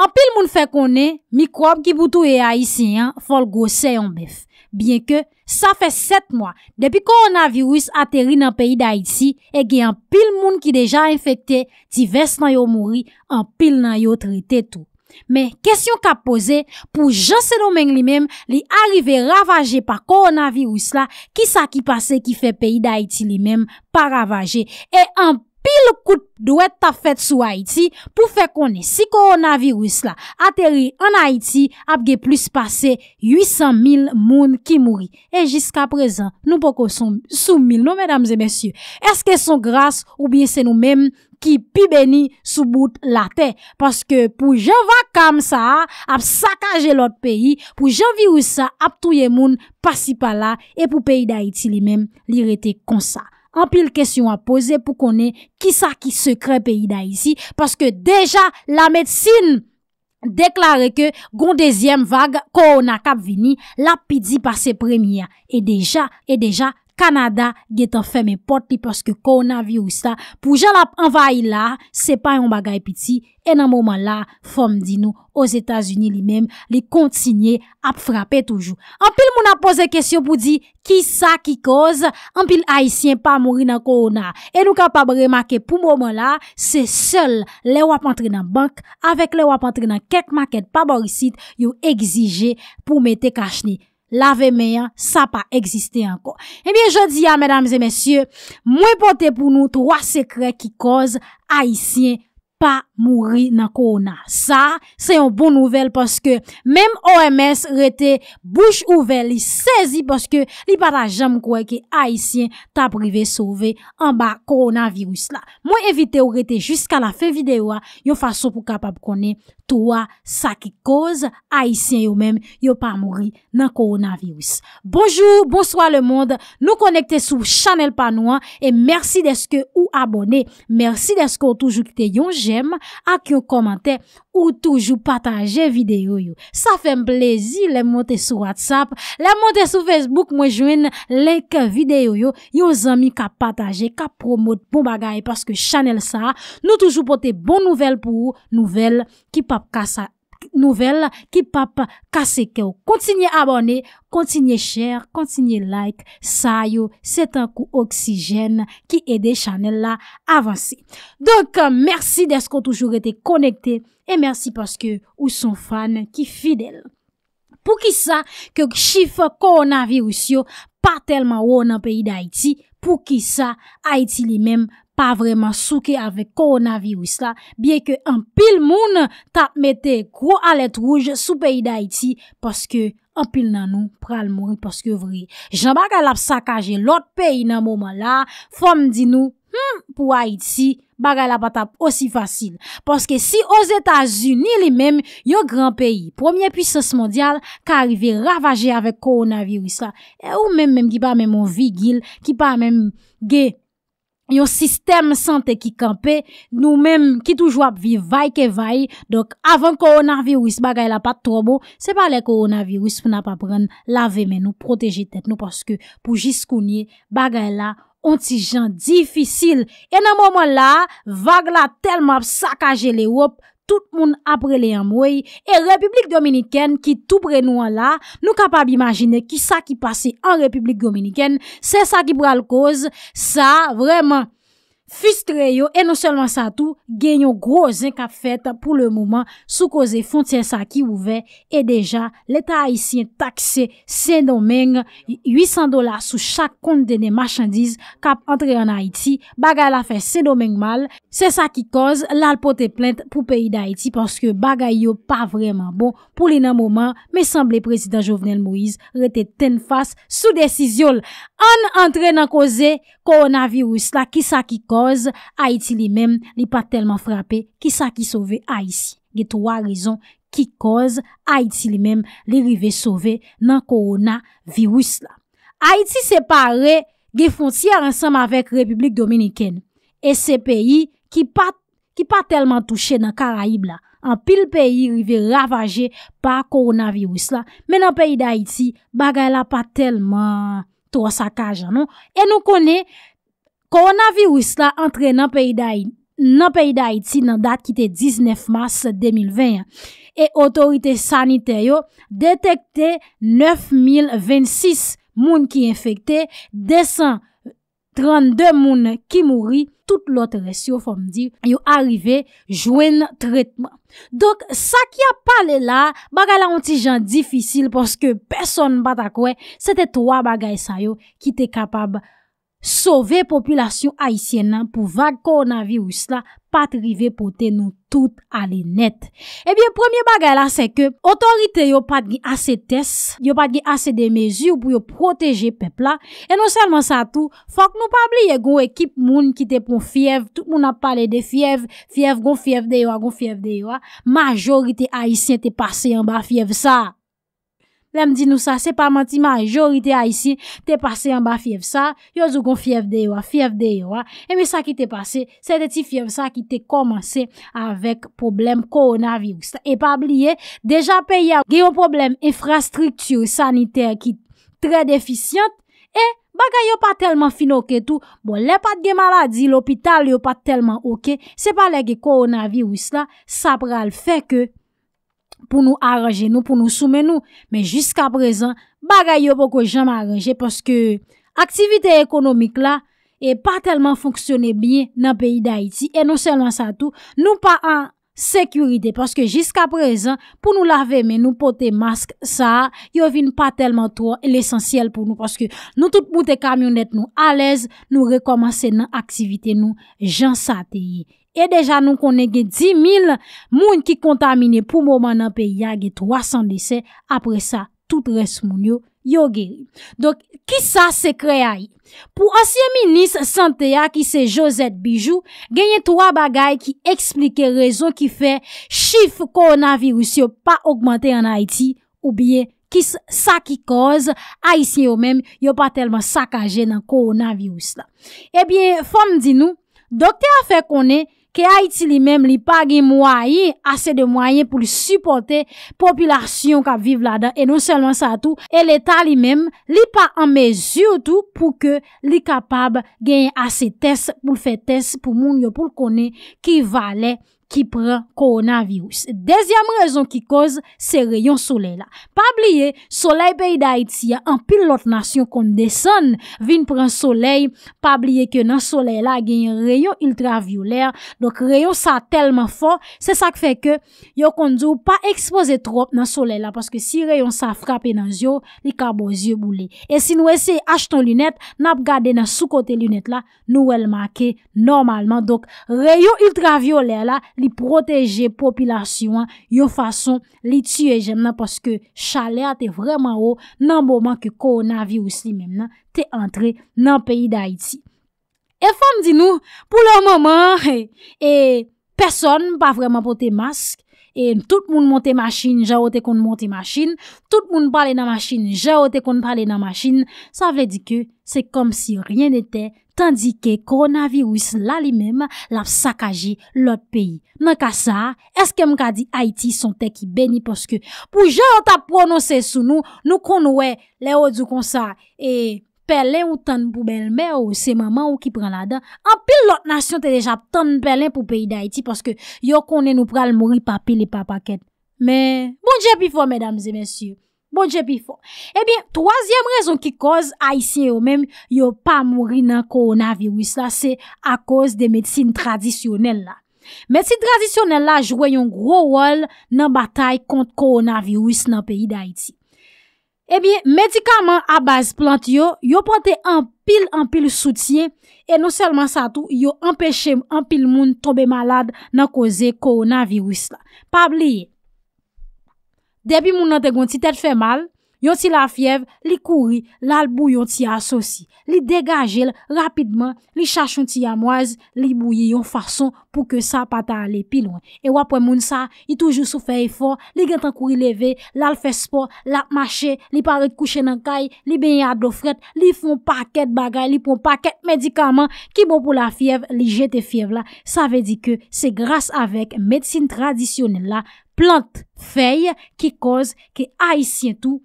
An pil moun fe konen, mikrob ki boutou e ayisyen, fol gose yon mef. Bien ke, sa fe set mwa, depi koronavirus ateri nan peyi da iti, e gen an pil moun ki deja infekte, ti ves nan yo mouri, an pil nan yo trite tou. Men, kesyon ka pose, pou jase domen li men, li arrive ravaje pa koronavirus la, ki sa ki pase ki fe peyi da iti li men, pa ravaje. E an pil moun fe konen, mikrob ki boutou e ayisyen, fol gose yon mef. pil kout dwe ta fèt sou Haiti pou fè konè si koronavirus la atèri an Haiti ap ge plus pase 800.000 moun ki mouri. E jiska prezant nou poko sou 1.000 nou mesdames et messieurs. Eske son gras ou bie se nou mèm ki pi beni sou bout la tè. Paske pou jan va kam sa ap sakaje lot peyi pou jan virus sa ap touye moun pasi pa la e pou peyi d'Haiti li mèm li rete konsa. Ampil kesyon a pose pou konen ki sa ki sekre peyi da isi, paske deja la medsine deklare ke gon dezyem vag, ko ona kap vini, la pidi pa se premia, e deja, e deja, Kanada get an fèmè pot li pòske koronavirou sta. Pou jal ap anvayi la, se pa yon bagay piti. E nan mouman la, fòm di nou, os Etats-Unis li mèm li kontinye ap frapè toujou. Anpil moun ap pose kèsyon pou di, ki sa ki koz? Anpil haisyen pa mouri nan koronavirou. E nou ka pa bre makè pou mouman la, se sol le wap antre nan bank, avèk le wap antre nan kèk makèd pa borisit yon egzije pou mete kachni. la vemeyan, sa pa egziste ankon. Ebyen, je di ya, mèdames et mèsyè, mwen pote pou nou troa sekre ki koz haisyen pa aisyen. mouri nan korona. Sa, se yon bon nouvel paske mem OMS rete bouch ouvel li sezi paske li pata jam kweke Aisyen ta prive sove an ba koronavirus la. Mwen evite ou rete jiska la fe videwa yon fason pou kapab konen to a sa ki koz Aisyen yon men yon pa mouri nan koronavirus. Bonjour, bonsoir le monde. Nou konekte sou chanel panouan e mersi deske ou abone. Mersi deske ou toujou ki te yon jem. ak yo komante ou toujou pataje videyo yo. Sa fèm plezi le monte sou WhatsApp, le monte sou Facebook mwenjwen, like videyo yo, yo zami ka pataje, ka promote bon bagay, paske chanel sa, nou toujou pote bon nouvel pou ou, nouvel ki pap kasa. Nouvel ki pap kase ke ou kontinye abone, kontinye share, kontinye like, sayo, setan kou oksijen ki ede chanel la avansi. Donk, mersi des kon toujou rete konekte, e mersi paske ou son fan ki fidel. Pou ki sa, ke kchif koronavirous yo pa telman wou nan peyi da Haiti, pou ki sa, Haiti li mem. pa vreman souke avek koronavirus la, bie ke an pil moun tap mette kwo alet rouj sou peyi da Iti, paske an pil nan nou pral moun paske vre. Jan bagal ap sakaje lot peyi nan mouman la, fom di nou, hmm, pou Iti, bagal ap atap osi fasil. Paske si os Etats-Unis li mem, yo gran peyi, premier pwisos mondial, ka arrive ravaje avek koronavirus la, e ou mem menm ki pa menm on vigil, ki pa menm gey, Yon sistem sante ki kampe, nou menm ki toujwa ap vi vay ke vay, dok avan koronavirus bagay la pa trobo, se pa le koronavirus pou na pa pren lave men nou, proteje tet nou, paske pou jiskounye, bagay la, ontijan, difisil. E nan momon la, vag la telman ap sakaje le wop, tout moun apre le yamwey, e Republik Dominiken ki tou pre nou ala, nou kapab imagine ki sa ki pase an Republik Dominiken, se sa ki pral koz, sa vreman. Fustre yo, e non selman sa tou, genyon groz en kap fet pou le mouman sou koze fontien sa ki ouve. E deja, leta Haitien takse sen domeng 800 dolar sou chak kont dene machandiz kap entre an Haiti. Bagay la fe sen domeng mal. Se sa ki koz, lal pote plente pou peyi d'Haiti ponske bagay yo pa vreman bon pou lina mouman. Me semble prezident Jovenel Moïse rete ten fas sou desiz yol. An entre nan koze koronavirus la, kisa ki koze, Haiti li men li pa telman frape, kisa ki sove Haiti. Ge towa rezon ki koze, Haiti li men li rive sove nan koronavirus la. Haiti separe, ge frontiya rensem avek Republik Dominikene. E se peyi ki pa telman touche nan Karaib la. An pil peyi rive ravaje pa koronavirus la. Men nan peyi de Haiti, bagay la pa telman... E nou kone, koronavirous la entre nan peyda iti nan dat ki te 19 mars 2020 e otorite sanite yo detekte 9026 moun ki infekte, 232 moun ki mouri, tout lote resyo fòm di yo arrive jwen tretman. Donk, sa ki a pale la, bagay la onti jan difisil porske person batakwe, sete towa bagay sayo ki te kapab akwa. Sove populasyon Haitien nan pou vag koronavirus la patrive pote nou tout ale net. Ebyen, premier bagay la se ke, otorite yo patge ase tes, yo patge ase de mezu pou yo proteje pepla. E non salman sa tou, fok nou pabliye goun ekip moun ki te pon fiev, tout moun ap pale de fiev, fiev goun fiev de yoa, goun fiev de yoa, majorite Haitien te pase yon ba fiev sa. Lem di nou sa, se pa manti majorite a isi, te pase yon ba fief sa, yo zou kon fief deyo a, fief deyo a, eme sa ki te pase, se te ti fief sa ki te komanse avèk problem koronavirus la. E pa bliye, deja pe ya ge yon problem infrastruktur saniter ki tre deficient, e baga yo pa telman finoke tou, bon le pat ge maladi, l'opital yo pa telman oke, se pa le ge koronavirus la, sa pral feke... pou nou aranje nou, pou nou soumen nou, men jiska prezant, bagay yo pou kwen janm aranje, poske aktivite ekonomik la, e pa telman fonksyone bie nan peyi da iti, e nou selman sa tou, nou pa an sekurite, poske jiska prezant, pou nou lave men nou, pote mask sa, yo vin pa telman tro, l esensyel pou nou, poske nou tout moute kamionet nou, alez, nou rekomansen nan aktivite nou, jan sa teyi. E deja nou konen gen 10.000 moun ki kontamine pou mouman nan peyi ya gen 317. Apre sa, tout res moun yo yo geri. Dok, ki sa se kreay? Pou ansye minis sante ya ki se Josette Bijou, genye 3 bagay ki eksplike rezon ki fe chif koronavirus yo pa augmente an Haiti ou bie ki sa ki koz a isye yo men yo pa telman sakaje nan koronavirus la. E bie, fom di nou, dokte a fe konen, Ke Haiti li mem li pa gen mwaye, ase de mwaye pou li supporte populasyon ka vive la dan. E non selon sa tou, e l'Etat li mem li pa anmezyou tou pou ke li kapab gen ase test pou l'fe test pou moun yo pou l'kone ki vale. ki pren koronavirous. Dezyam rezon ki koz, se reyon soley la. Pa bliye, soley pey da iti ya, an pil lot nasyon kon deson, vin pren soley, pa bliye ke nan soley la, gen yon reyon ultravioler, dok reyon sa telman fon, se sa k fe ke, yo kon djou pa expose trop nan soley la, paske si reyon sa frape nan zyo, li ka bo zyo boule. E si nou ese ach ton lunet, nap gade nan sou kote lunet la, nou el make normalman. Dok reyon ultravioler la, li proteje popilasyon yo fason li tsy e jem nan, paske chalè a te vreman ou nan mouman ke koronavi ou si men nan, te antre nan peyi da iti. E fom di nou, pou la mouman, e peson pa vreman pote mask, e tout moun monte maskin, jè o te kon monte maskin, tout moun pale nan maskin, jè o te kon pale nan maskin, sa vle di ke, se kom si ryen de te pati. tandi ke koronavirus la li mem la sakaje lot peyi. Nan ka sa, eske m ka di Haiti son te ki beni, poske pou jè an ta prononse sou nou, nou kon nou e le ou du kon sa, e pelen ou tan pou belme ou se maman ou ki pran la dan, an pil lot nasyon te deja tan pelen pou peyi de Haiti, poske yo konen nou pral mori papil e papaket. Men, bonje pifo, medamze, men syo. Bon jepifon. Ebyen, eh troasyem rezon ki koz Aisyen yo menm, yo pa mouri nan koronavirus la, se a koz de medsine tradisyonel la. Medsine tradisyonel la jwe yon gro wol nan batay kont koronavirus nan peyi da eh Aisyen. Ebyen, medikaman a baz plant yo, yo ponte an pil an pil soutien, e non selman sa tou, yo empeshe an pil moun tobe malad nan koze koronavirus la. Pa bliye. Debi moun an te gonti tet fe mal, yon ti la fiev, li kouri, lal bou yon ti asosi. Li degaje l, rapidman, li chachon ti yamwaz, li bouye yon fason pou ke sa pata ale pilon. E wapwen moun sa, li toujou sou feye for, li gantan kouri leve, lal fe sport, lal mache, li pare kouche nan kay, li beye adofret, li fon paket bagay, li fon paket medikaman. Ki bon pou la fiev, li jete fiev la, sa ve di ke se grase avek medsine tradisyonel la, Plante fey ki koz ki Haitien tou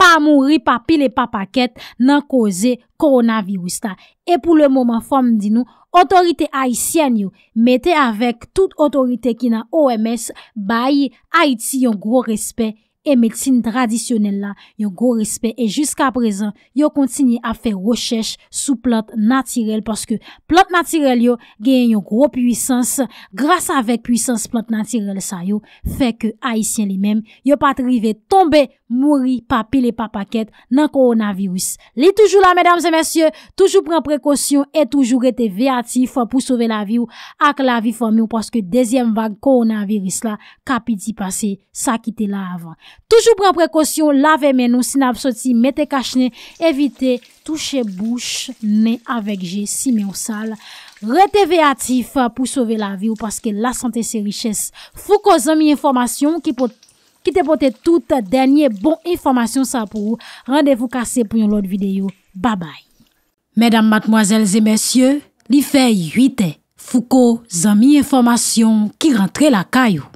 pa mouri pa pile pa paket nan koze koronavirousta. E pou le mouman fòm di nou, otorite Haitien yon mette avèk tout otorite ki nan OMS bayi Haitien yon gro respè. e medsine tradisyonel la, yo go respet, e jusqu'a prezen, yo kontini a fe rochesh, sou plot natirel, paske plot natirel yo, gen yo gro pwisans, grasa avek pwisans plot natirel sa yo, feke Aisyen li men, yo patrive tombe, mouri papil e papaket nan koronavirus. Li toujou la, mèdames et mèsyè, toujou pren prekosyon et toujou rete veatif pou sove la viw ak la viw fòmè ou paske dezyem vag koronavirus la kapidi pase sa ki te la avan. Toujou pren prekosyon, lave mè nou sinapsoti, metè kachnè, evite touche bouch nè avèk jè simè ou sal. Rete veatif pou sove la viw paske la santè se richès. Fou ko zanmi informasyon ki pot Ki te pote tout denye bon informasyon sa pou ou. Rendevou kase pou yon lot videyo. Babay. Medan matmoazelze mesye, li fe yuite. Fouko, zami informasyon ki rentre la kayo.